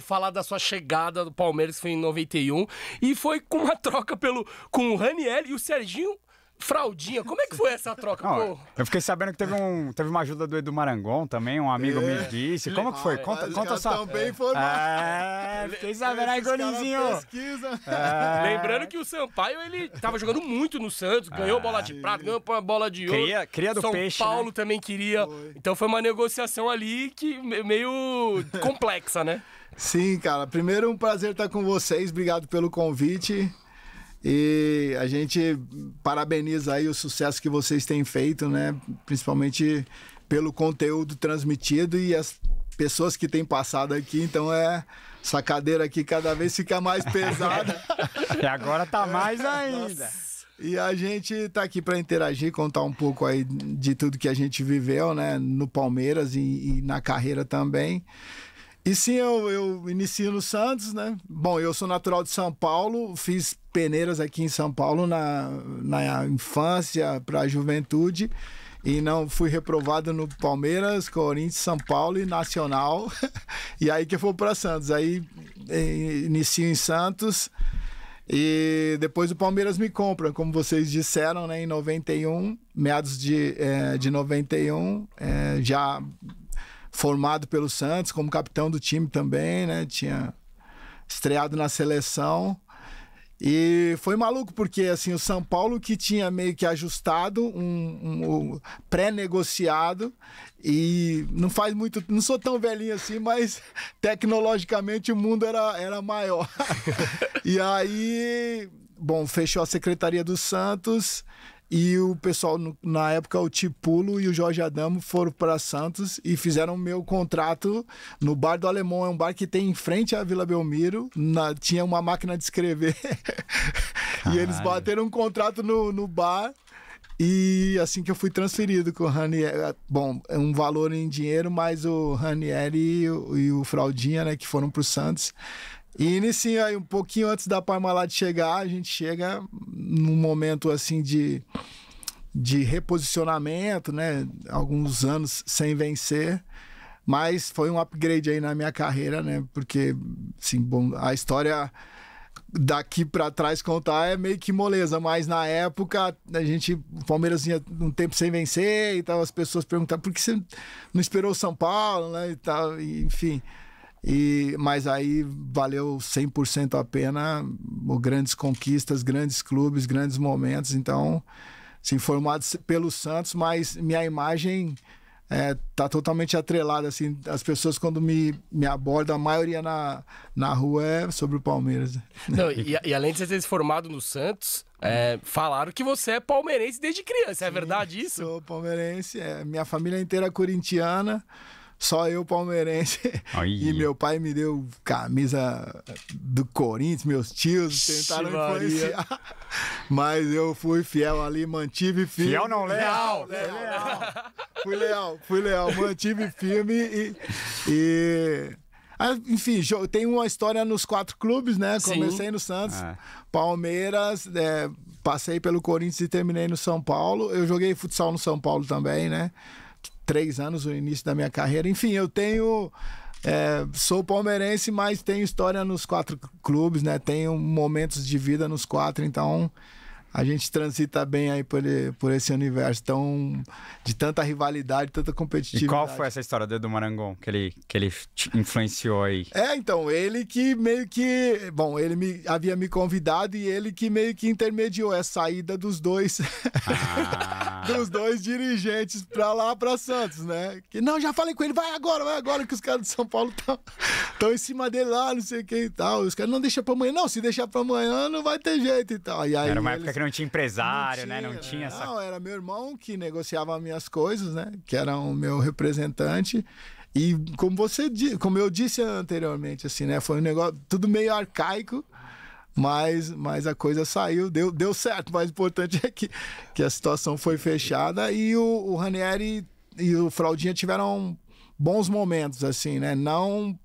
falar da sua chegada do Palmeiras, foi em 91, e foi com uma troca pelo, com o Raniel e o Serginho Fraldinha, como é que foi essa troca? Não, eu fiquei sabendo que teve, um, teve uma ajuda do Edu Marangon também, um amigo é. me disse. Como que foi? Ah, conta, conta só. É, fiquei sabendo aí, Gonizinho. É. Lembrando que o Sampaio, ele tava jogando muito no Santos, ganhou é. bola de prata, ganhou bola de ouro. Cria, cria do São peixe. São né? Paulo né? também queria. Foi. Então foi uma negociação ali que meio complexa, né? Sim, cara. Primeiro, um prazer estar com vocês. Obrigado pelo convite. E a gente parabeniza aí o sucesso que vocês têm feito, né? Principalmente pelo conteúdo transmitido e as pessoas que têm passado aqui. Então é essa cadeira aqui cada vez fica mais pesada. e agora tá mais ainda. E a gente tá aqui para interagir, contar um pouco aí de tudo que a gente viveu, né, no Palmeiras e, e na carreira também. E sim, eu, eu inicio no Santos, né? Bom, eu sou natural de São Paulo, fiz peneiras aqui em São Paulo na, na infância, para a juventude, e não fui reprovado no Palmeiras, Corinthians, São Paulo e Nacional. e aí que eu fui para Santos. Aí eh, inicio em Santos. E depois o Palmeiras me compra, como vocês disseram, né, em 91, meados de, é, de 91, é, eh, já formado pelo Santos como capitão do time também, né? Tinha estreado na seleção. E foi maluco, porque assim, o São Paulo que tinha meio que ajustado um, um, um pré-negociado e não faz muito. Não sou tão velhinho assim, mas tecnologicamente o mundo era, era maior. e aí, bom, fechou a Secretaria do Santos e o pessoal, na época, o Tipulo e o Jorge Adamo foram para Santos e fizeram meu contrato no Bar do Alemão. É um bar que tem em frente à Vila Belmiro. Na, tinha uma máquina de escrever. e eles bateram um contrato no, no bar. E assim que eu fui transferido com o Ranieri, é, bom, é um valor em dinheiro, mas o Ranieri e o, e o Fraudinha, né, que foram para o Santos, e inicia aí um pouquinho antes da Parmalat chegar, a gente chega num momento assim de, de reposicionamento, né? Alguns anos sem vencer. Mas foi um upgrade aí na minha carreira, né? Porque, assim, bom, a história daqui para trás contar é meio que moleza, mas na época a gente, o Palmeiras tinha um tempo sem vencer e tal, as pessoas perguntavam por que você não esperou o São Paulo, né, e tal, e, enfim. E, mas aí valeu 100% a pena, grandes conquistas, grandes clubes, grandes momentos. Então, se assim, formado pelo Santos, mas minha imagem é, tá totalmente atrelada. Assim, as pessoas, quando me, me abordam, a maioria na, na rua é sobre o Palmeiras. Não, e, e, além de você ter se formado no Santos, é, falaram que você é palmeirense desde criança. É Sim, é verdade isso? Sou palmeirense, é, minha família é inteira é corintiana só eu palmeirense. E meu pai me deu camisa do Corinthians, meus tios tentaram influenciar. Mas eu fui fiel ali, mantive firme. Fiel não, leal. leal, leal. fui leal, fui leal, mantive firme e... e... Ah, enfim, tem uma história nos quatro clubes, né? Sim. Comecei no Santos, é. Palmeiras, é, passei pelo Corinthians e terminei no São Paulo. Eu joguei futsal no São Paulo também, né? três anos, o início da minha carreira. Enfim, eu tenho. É, sou palmeirense, mas tenho história nos quatro clubes, né? Tenho momentos de vida nos quatro, então a gente transita bem aí por, por esse universo tão de tanta rivalidade, tanta competitividade. E qual foi essa história do Edu Marangon que ele, que ele influenciou aí? É, então, ele que meio que. Bom, ele me, havia me convidado e ele que meio que intermediou a saída dos dois. Ah. dos dois dirigentes pra lá, pra Santos, né? Que, não, já falei com ele, vai agora, vai agora, que os caras de São Paulo estão em cima dele lá, não sei o que e tal. Os caras não deixam pra amanhã, não, se deixar pra amanhã não vai ter jeito e tal. E aí, era uma eles... época que não tinha empresário, né? não tinha, né? Não tinha essa. Não, era meu irmão que negociava minhas coisas, né? Que era o meu representante. E como você como eu disse anteriormente, assim, né? Foi um negócio tudo meio arcaico mas, mas a coisa saiu, deu, deu certo. Mas o importante é que, que a situação foi fechada e o, o Ranieri e o Fraudinha tiveram bons momentos, assim, né? Não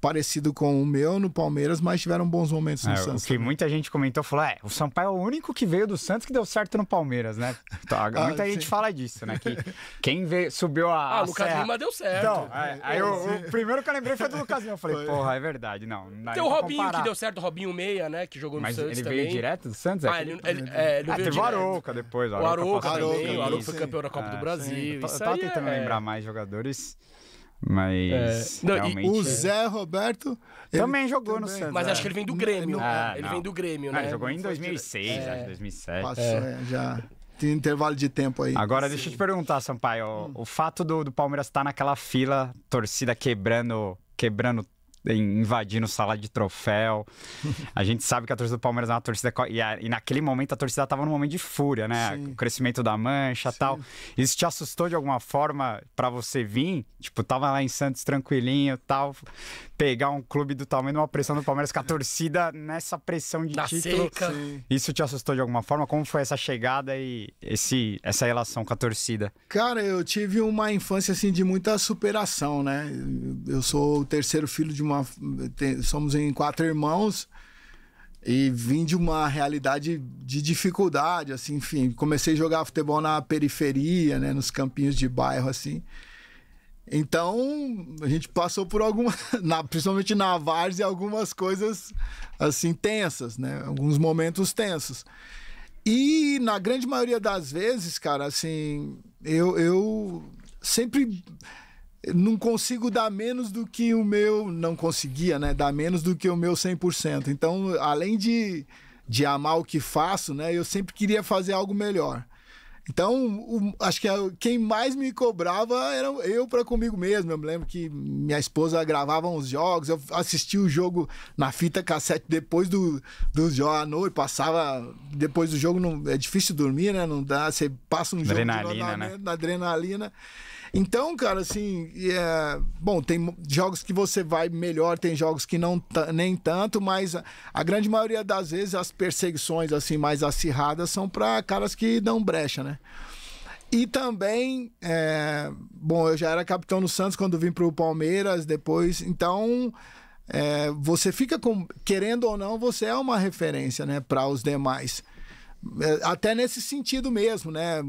parecido com o meu no Palmeiras, mas tiveram bons momentos no é, Santos. O que também. muita gente comentou falou: é, o Sampaio é o único que veio do Santos que deu certo no Palmeiras, né? Ah, então, ah, muita sim. gente fala disso, né? Que quem veio, subiu a. Ah, o Lucas Lima deu certo. Então, é, é aí eu, o primeiro que eu lembrei foi do Lucas Lima. Eu falei, foi. porra, é verdade, não. não Tem o Robinho comparar. que deu certo, o Robinho Meia, né? Que jogou no mas Santos. Mas ele veio também. direto do Santos? Ah, é ele, ele, é, ele ah, teve o Arouca depois. O Arouca, também, o Arouca foi campeão da Copa do ah, Brasil. Sim. Eu tava tentando é. lembrar mais jogadores. Mas. É. Não, O é. Zé Roberto. Também jogou também. no Santos. Mas é. acho que ele vem do Grêmio. Ah, ele não. vem do Grêmio, ah, né? Ah, jogou em 2006, é. acho, 2007. Passou, é. é. já. Tem intervalo de tempo aí. Agora, Sim. deixa eu te perguntar, Sampaio. Hum. O fato do, do Palmeiras estar tá naquela fila, torcida quebrando quebrando invadindo sala de troféu. a gente sabe que a torcida do Palmeiras é uma torcida. E, a, e naquele momento a torcida estava num momento de fúria, né? Sim. O crescimento da mancha tal. Isso te assustou de alguma forma para você vir? Tipo, tava lá em Santos tranquilinho tal. Pegar um clube do tamanho de uma pressão do Palmeiras com a torcida nessa pressão de da título. Seca. Isso te assustou de alguma forma? Como foi essa chegada e esse, essa relação com a torcida? Cara, eu tive uma infância assim de muita superação, né? Eu sou o terceiro filho de uma uma, tem, somos em quatro irmãos e vim de uma realidade de dificuldade, assim, enfim. Comecei a jogar futebol na periferia, né, nos campinhos de bairro, assim. Então, a gente passou por algumas, principalmente na várzea, algumas coisas, assim, tensas, né? Alguns momentos tensos. E na grande maioria das vezes, cara, assim, eu, eu sempre não consigo dar menos do que o meu. Não conseguia, né? Dar menos do que o meu 100%. Então, além de, de amar o que faço, né? Eu sempre queria fazer algo melhor. Então, o, acho que quem mais me cobrava era eu para comigo mesmo. Eu me lembro que minha esposa gravava uns jogos, eu assistia o jogo na fita cassete depois do, do jogo à noite, passava depois do jogo, não, é difícil dormir, né? Não dá, você passa um jogo de né? na adrenalina. Então, cara, assim, é... bom, tem jogos que você vai melhor, tem jogos que não nem tanto, mas a, a grande maioria das vezes as perseguições assim mais acirradas são para caras que dão brecha, né? E também, é... bom, eu já era capitão no Santos quando vim para o Palmeiras, depois, então é... você fica com, querendo ou não, você é uma referência, né, para os demais. É, até nesse sentido mesmo, né?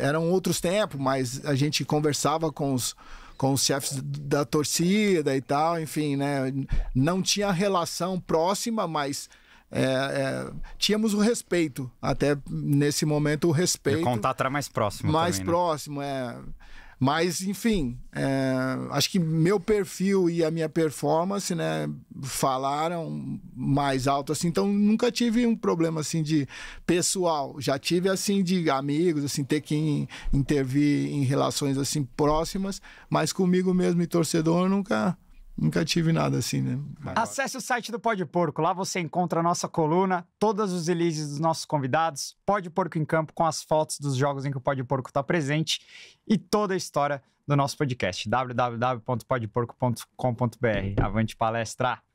É, eram outros tempos, mas a gente conversava com os, com os chefes da torcida e tal, enfim, né? Não tinha relação próxima, mas é, é, tínhamos o respeito, até nesse momento o respeito. E o contato era mais próximo. Mais também, né? próximo, né? é. Mas, enfim, é, acho que meu perfil e a minha performance, né, falaram mais alto, assim. Então, nunca tive um problema, assim, de pessoal. Já tive, assim, de amigos, assim, ter que intervir em relações, assim, próximas. Mas comigo mesmo e torcedor, nunca Nunca tive nada assim, né? Acesse o site do Pode Porco. Lá você encontra a nossa coluna, todas os releases dos nossos convidados, Pode Porco em Campo com as fotos dos jogos em que o Pode Porco está presente e toda a história do nosso podcast. www.podporco.com.br. Avante palestra!